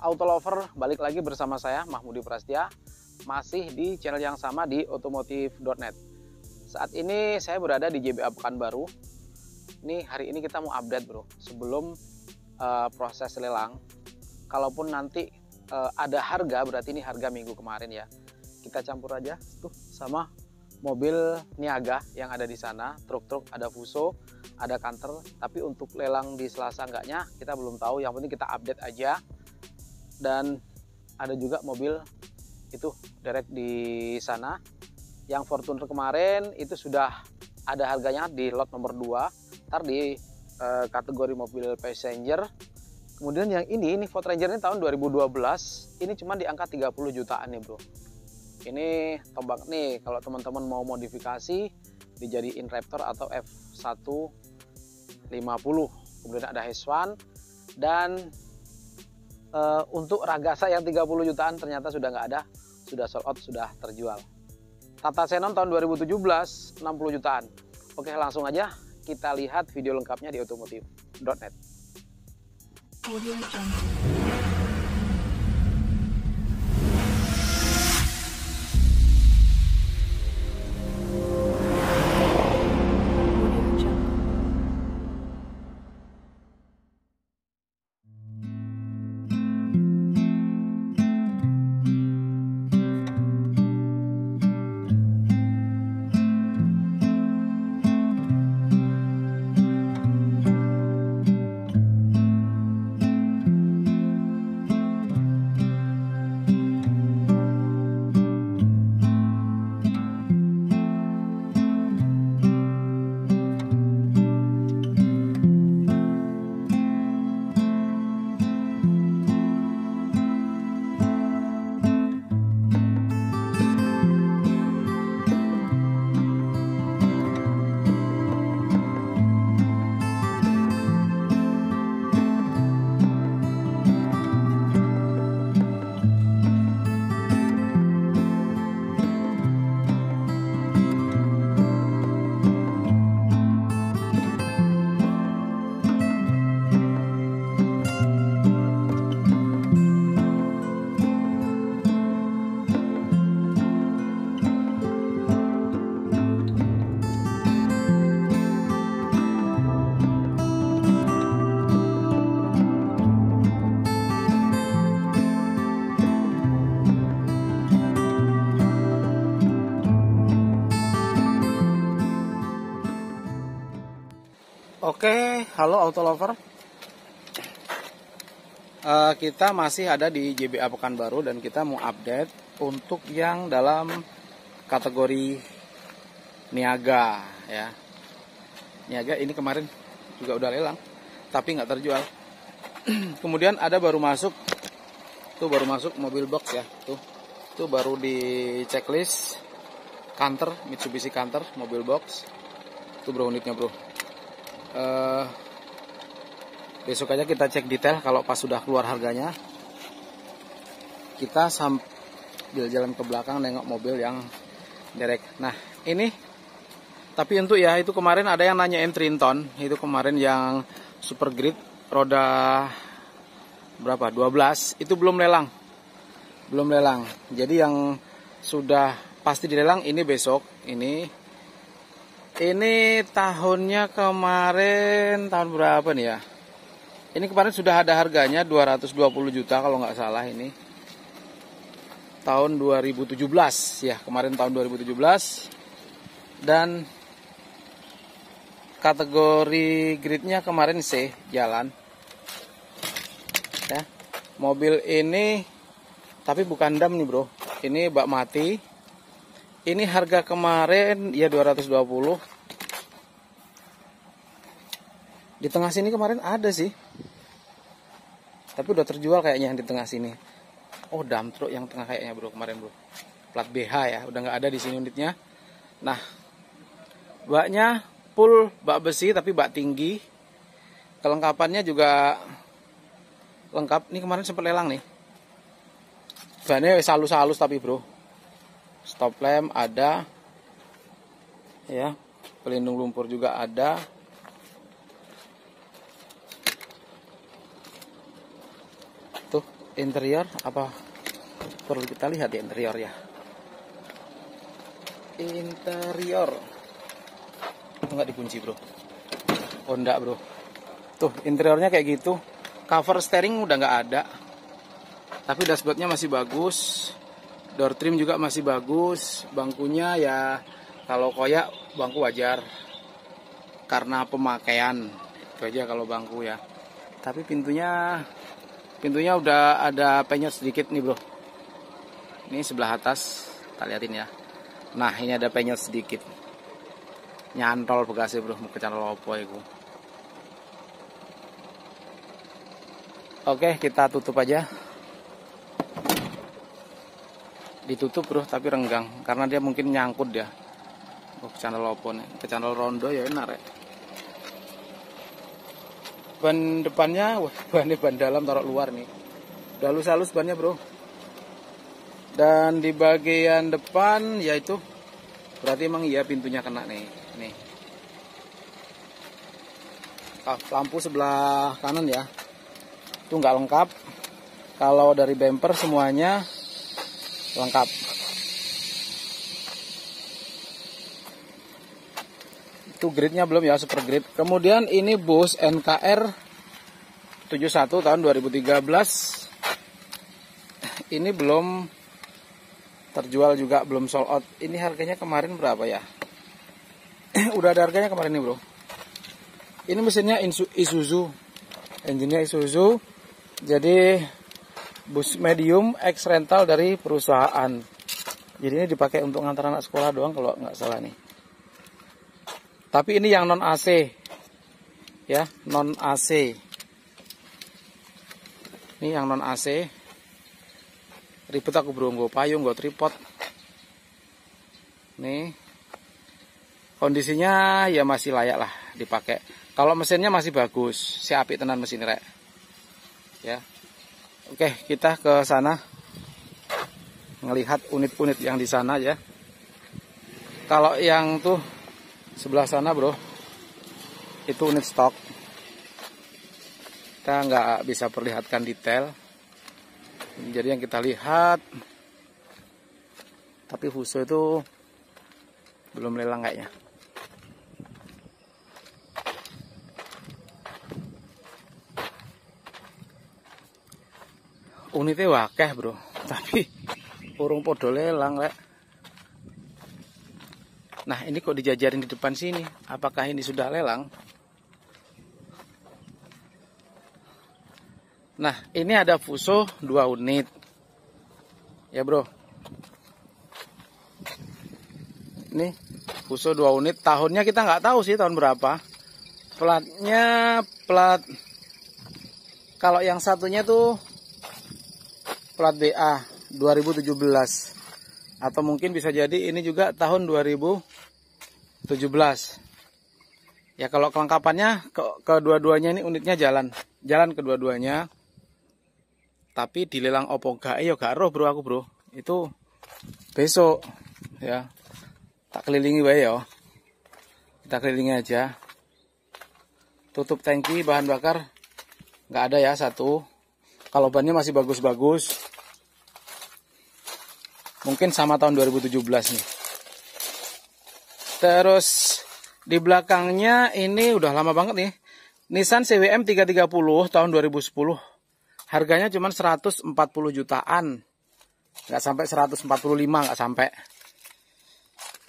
Auto Lover, balik lagi bersama saya Mahmudi Prastia masih di channel yang sama di otomotif.net. Saat ini saya berada di JBA Pekanbaru. Nih hari ini kita mau update bro, sebelum uh, proses lelang. Kalaupun nanti uh, ada harga, berarti ini harga minggu kemarin ya. Kita campur aja tuh sama mobil niaga yang ada di sana, truk-truk ada Fuso, ada Canter, tapi untuk lelang di Selasa enggaknya kita belum tahu, yang penting kita update aja dan ada juga mobil itu derek di sana yang Fortuner kemarin itu sudah ada harganya di lot nomor 2 ntar di e, kategori mobil passenger kemudian yang ini ini Ford Ranger ini tahun 2012 ini cuma di angka 30 jutaan nih bro ini tombak nih kalau teman-teman mau modifikasi dijadiin Raptor atau F150 kemudian ada H1 dan uh, untuk Ragasa yang 30 jutaan ternyata sudah nggak ada, sudah sold out, sudah terjual. Tata Senon tahun 2017 60 jutaan. Oke, langsung aja kita lihat video lengkapnya di otomotif.net. Oke, halo auto lover. Uh, kita masih ada di JBA Pekanbaru dan kita mau update untuk yang dalam kategori niaga ya. Niaga ini kemarin juga udah lelang, tapi nggak terjual. Kemudian ada baru masuk, tuh baru masuk mobil box ya, tuh, tuh baru di checklist Canter Mitsubishi Canter mobil box, tuh bro unitnya bro uh, besok aja kita cek detail kalau pas sudah keluar harganya kita sambil jalan ke belakang nengok mobil yang derek nah ini tapi untuk ya itu kemarin ada yang nanyain Trinton itu kemarin yang super grid roda berapa 12 itu belum lelang belum lelang jadi yang sudah pasti dilelang ini besok ini ini tahunnya kemarin tahun berapa nih ya? Ini kemarin sudah ada harganya 220 juta kalau nggak salah ini. Tahun 2017 ya, kemarin tahun 2017. Dan kategori gridnya kemarin C jalan. Ya. Mobil ini tapi bukan dam nih, Bro. Ini bak mati ini harga kemarin ya 220. Di tengah sini kemarin ada sih. Tapi udah terjual kayaknya yang di tengah sini. Oh, dam truk yang tengah kayaknya bro kemarin bro. Plat BH ya, udah nggak ada di sini unitnya. Nah, baknya full bak besi tapi bak tinggi. Kelengkapannya juga lengkap. Ini kemarin sempat lelang nih. Bahannya salus-salus tapi bro, stop lamp ada ya pelindung lumpur juga ada tuh interior apa perlu kita lihat ya interior ya interior enggak dikunci bro oh enggak bro tuh interiornya kayak gitu cover steering udah nggak ada tapi dashboardnya masih bagus door trim juga masih bagus bangkunya ya kalau koyak bangku wajar karena pemakaian itu aja kalau bangku ya tapi pintunya pintunya udah ada penyet sedikit nih bro ini sebelah atas kita liatin ya nah ini ada penyet sedikit nyantol bekasnya bro mau kecantol opo gue. oke kita tutup aja ditutup bro tapi renggang karena dia mungkin nyangkut ya oh, ke channel opo nih ke channel rondo ya enak ya ban depannya wah ini ban dalam taruh luar nih udah halus-halus bannya bro dan di bagian depan yaitu berarti emang iya pintunya kena nih nih ah, lampu sebelah kanan ya itu nggak lengkap kalau dari bumper semuanya lengkap itu gridnya belum ya super grid kemudian ini bus NKR 71 tahun 2013 ini belum terjual juga belum sold out ini harganya kemarin berapa ya udah ada harganya kemarin nih bro ini mesinnya Isuzu engine-nya Isuzu jadi bus medium ex rental dari perusahaan. Jadi ini dipakai untuk ngantar anak sekolah doang kalau nggak salah nih. Tapi ini yang non AC. Ya, non AC. Ini yang non AC. Ribet aku bro, nggak payung, nggak tripod. Nih. Kondisinya ya masih layak lah dipakai. Kalau mesinnya masih bagus, si api tenan mesin rek. Ya, Oke, kita ke sana melihat unit-unit yang di sana ya. Kalau yang tuh sebelah sana, Bro, itu unit stok. Kita nggak bisa perlihatkan detail. Jadi yang kita lihat tapi Fuso itu belum lelang kayaknya. unite wakeh, Bro. Tapi burung podo lelang, Lek. Nah, ini kok dijajarin di depan sini? Apakah ini sudah lelang? Nah, ini ada fuso dua unit. Ya, Bro. Ini fuso dua unit. Tahunnya kita nggak tahu sih tahun berapa. Platnya plat kalau yang satunya tuh plat DA 2017 atau mungkin bisa jadi ini juga tahun 2017 ya kalau kelengkapannya ke kedua-duanya ini unitnya jalan jalan kedua-duanya tapi dilelang opo gak ya gak roh bro aku bro itu besok ya tak kelilingi wae ya kita kelilingi aja tutup tangki bahan bakar nggak ada ya satu kalau bannya masih bagus-bagus mungkin sama tahun 2017 nih terus di belakangnya ini udah lama banget nih Nissan CWM 330 tahun 2010 harganya cuma 140 jutaan nggak sampai 145 nggak sampai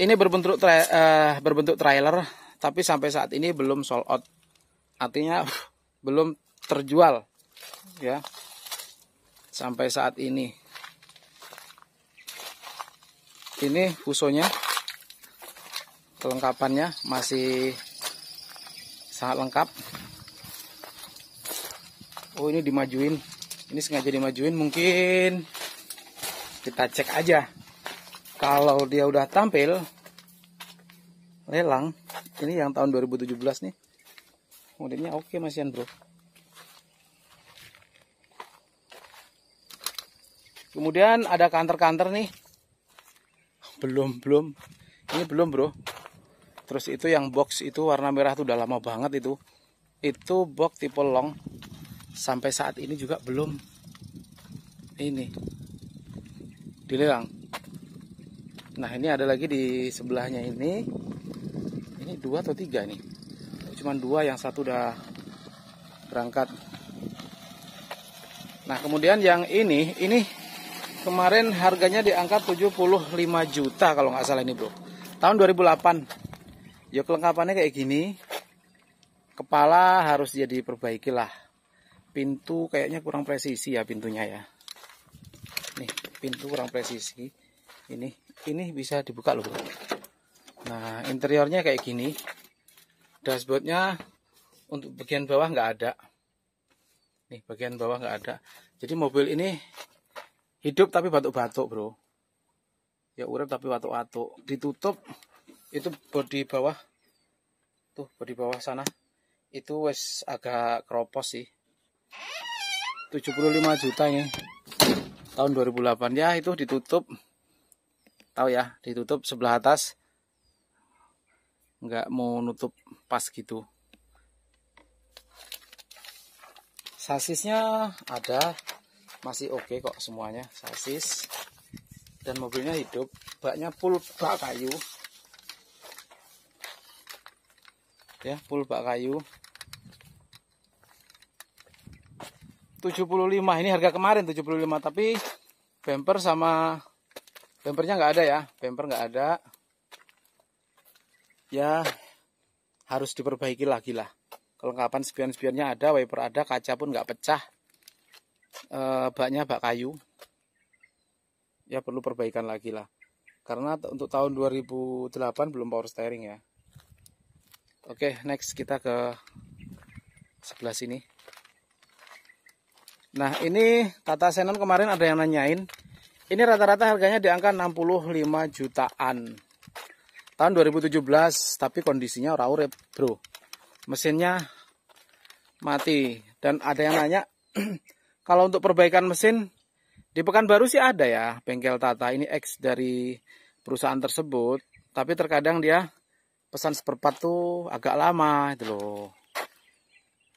ini berbentuk tra uh, berbentuk trailer tapi sampai saat ini belum sold out artinya belum terjual ya sampai saat ini. Ini pusonya, kelengkapannya masih sangat lengkap. Oh ini dimajuin, ini sengaja dimajuin mungkin kita cek aja. Kalau dia udah tampil lelang, ini yang tahun 2017 nih modelnya oke okay, masian bro Kemudian ada kantor-kantor nih. Belum, belum. Ini belum, Bro. Terus itu yang box itu warna merah tuh udah lama banget itu. Itu box tipe long. Sampai saat ini juga belum. Ini. Dilelang. Nah, ini ada lagi di sebelahnya ini. Ini dua atau tiga nih. Cuman dua, yang satu udah berangkat. Nah, kemudian yang ini, ini Kemarin harganya di angka 75 juta kalau nggak salah ini bro. Tahun 2008. Ya kelengkapannya kayak gini. Kepala harus jadi perbaiki lah. Pintu kayaknya kurang presisi ya pintunya ya. Nih pintu kurang presisi. Ini ini bisa dibuka loh bro. Nah interiornya kayak gini. Dashboardnya untuk bagian bawah nggak ada. Nih bagian bawah nggak ada. Jadi mobil ini hidup tapi batuk-batuk bro ya urep tapi batuk-batuk ditutup itu bodi bawah tuh bodi bawah sana itu wes agak keropos sih 75 juta ini tahun 2008 ya itu ditutup tahu ya ditutup sebelah atas nggak mau nutup pas gitu sasisnya ada masih oke okay kok semuanya sasis dan mobilnya hidup baknya full bak kayu ya full bak kayu 75 ini harga kemarin 75 tapi bumper sama bumpernya nggak ada ya bumper nggak ada ya harus diperbaiki lagi lah kelengkapan spion-spionnya ada wiper ada kaca pun nggak pecah e, baknya bak kayu ya perlu perbaikan lagi lah karena untuk tahun 2008 belum power steering ya oke next kita ke sebelah sini nah ini tata senon kemarin ada yang nanyain ini rata-rata harganya di angka 65 jutaan tahun 2017 tapi kondisinya ora bro mesinnya mati dan ada yang nanya Kalau untuk perbaikan mesin di Pekanbaru sih ada ya bengkel Tata ini X dari perusahaan tersebut. Tapi terkadang dia pesan seperempat tuh agak lama itu loh.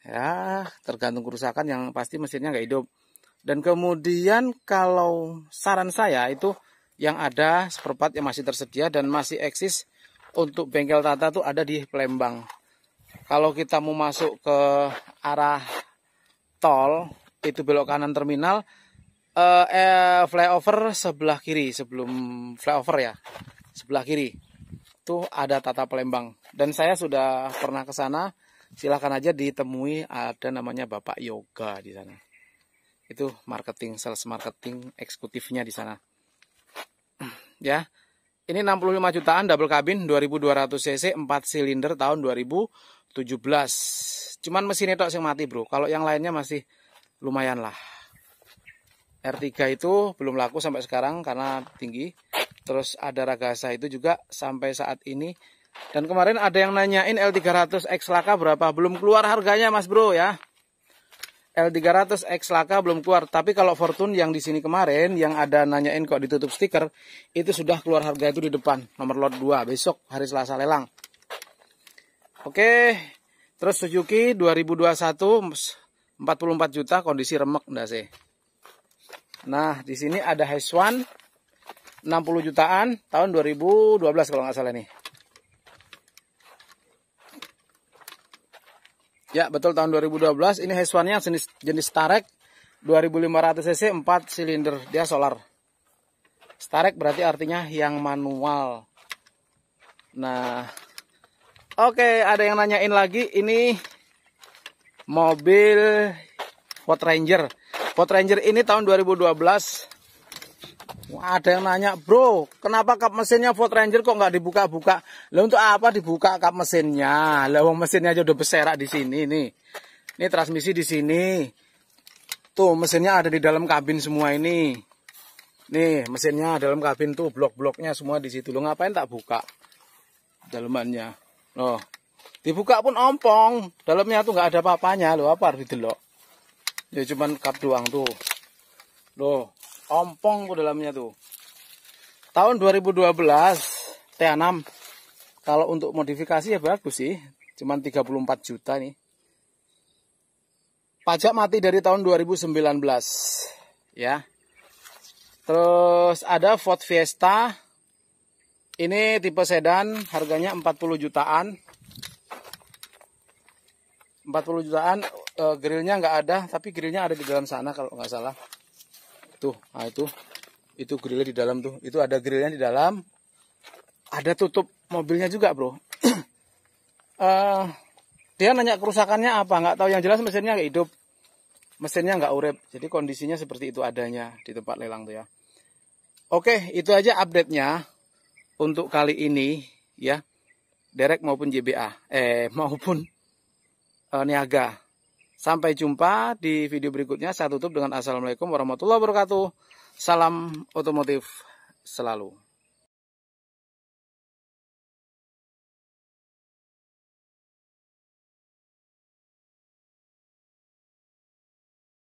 Ya tergantung kerusakan yang pasti mesinnya nggak hidup. Dan kemudian kalau saran saya itu yang ada seperempat yang masih tersedia dan masih eksis untuk bengkel tata tuh ada di Palembang. Kalau kita mau masuk ke arah tol itu belok kanan terminal uh, eh, flyover sebelah kiri sebelum flyover ya sebelah kiri tuh ada Tata pelembang dan saya sudah pernah ke sana silahkan aja ditemui ada namanya Bapak Yoga di sana itu marketing sales marketing eksekutifnya di sana ya ini 65 jutaan double cabin 2200 cc 4 silinder tahun 2017 cuman mesin itu yang mati bro kalau yang lainnya masih lumayan lah R3 itu belum laku sampai sekarang karena tinggi terus ada Ragasa itu juga sampai saat ini dan kemarin ada yang nanyain L300 X Laka berapa belum keluar harganya Mas Bro ya L300 X Laka belum keluar. Tapi kalau Fortune yang di sini kemarin yang ada nanyain kok ditutup stiker, itu sudah keluar harga itu di depan, nomor lot 2 besok hari Selasa lelang. Oke. Terus Suzuki 2021 44 juta kondisi remek enggak sih? Nah, di sini ada Hs1 60 jutaan tahun 2012 kalau nggak salah nih. Ya, betul tahun 2012. Ini Heswannya jenis, jenis Starek 2500 cc 4 silinder. Dia solar. Starek berarti artinya yang manual. Nah, oke, okay, ada yang nanyain lagi ini mobil Ford Ranger. Ford Ranger ini tahun 2012. Wah, ada yang nanya, bro, kenapa kap mesinnya Ford Ranger kok nggak dibuka-buka? Lo untuk apa dibuka kap mesinnya? Lo, mesinnya aja udah berserak di sini nih. Ini transmisi di sini. Tuh mesinnya ada di dalam kabin semua ini. Nih mesinnya dalam kabin tuh blok-bloknya semua di situ. Lo ngapain tak buka dalamannya? Loh, dibuka pun ompong dalamnya tuh nggak ada papanya apa loh apa harus didelok ya cuman kap doang tuh loh ompong tuh dalamnya tuh tahun 2012 T6 kalau untuk modifikasi ya bagus sih cuman 34 juta nih pajak mati dari tahun 2019 ya terus ada Ford Fiesta ini tipe sedan harganya 40 jutaan 40 jutaan e, grillnya nggak ada tapi grillnya ada di dalam sana kalau nggak salah tuh nah itu itu grillnya di dalam tuh itu ada grillnya di dalam ada tutup mobilnya juga bro e, dia nanya kerusakannya apa nggak tahu yang jelas mesinnya nggak hidup mesinnya nggak urep jadi kondisinya seperti itu adanya di tempat lelang tuh ya oke itu aja update nya untuk kali ini ya derek maupun JBA eh maupun Eh, niaga. Sampai jumpa di video berikutnya. Saya tutup dengan Assalamualaikum warahmatullahi wabarakatuh. Salam otomotif selalu.